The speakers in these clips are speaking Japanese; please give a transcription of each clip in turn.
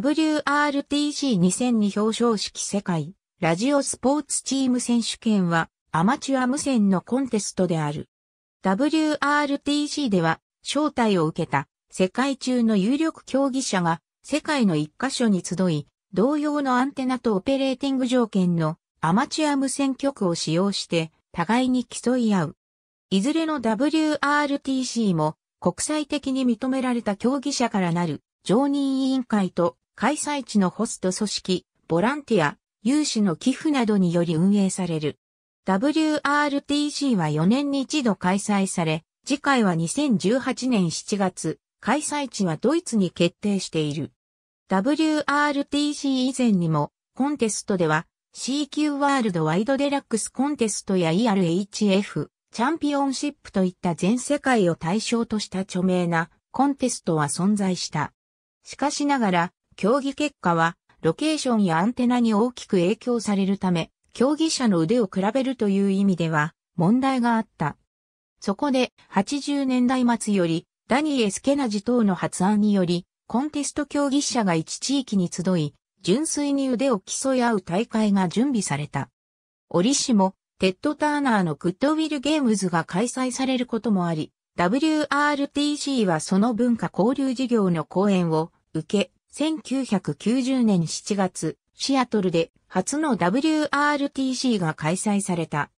WRTC2002 表彰式世界ラジオスポーツチーム選手権はアマチュア無線のコンテストである。WRTC では招待を受けた世界中の有力競技者が世界の一箇所に集い、同様のアンテナとオペレーティング条件のアマチュア無線局を使用して互いに競い合う。いずれの WRTC も国際的に認められた競技者からなる常任委員会と開催地のホスト組織、ボランティア、有志の寄付などにより運営される。WRTC は4年に一度開催され、次回は2018年7月、開催地はドイツに決定している。WRTC 以前にも、コンテストでは、CQ ワールドワイドデラックスコンテストや ERHF、チャンピオンシップといった全世界を対象とした著名なコンテストは存在した。しかしながら、競技結果は、ロケーションやアンテナに大きく影響されるため、競技者の腕を比べるという意味では、問題があった。そこで、80年代末より、ダニエ・スケナジ等の発案により、コンテスト競技者が一地域に集い、純粋に腕を競い合う大会が準備された。折しも、テッド・ターナーのグッドウィル・ゲームズが開催されることもあり、WRTC はその文化交流事業の講演を受け、1990年7月、シアトルで初の WRTC が開催された。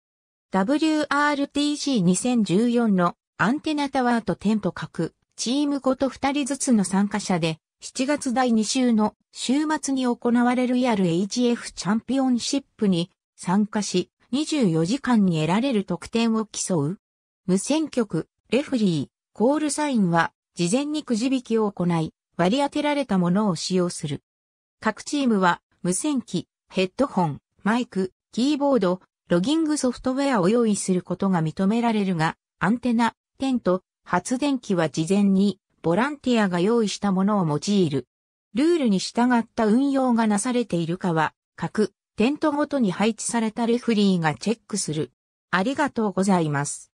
WRTC2014 のアンテナタワーとテント各チームごと2人ずつの参加者で7月第2週の週末に行われるやる。h f チャンピオンシップに参加し24時間に得られる得点を競う。無線局、レフリー、コールサインは事前にくじ引きを行い割り当てられたものを使用する。各チームは無線機、ヘッドホン、マイク、キーボード、ロギングソフトウェアを用意することが認められるが、アンテナ、テント、発電機は事前にボランティアが用意したものを用いる。ルールに従った運用がなされているかは、各テントごとに配置されたレフリーがチェックする。ありがとうございます。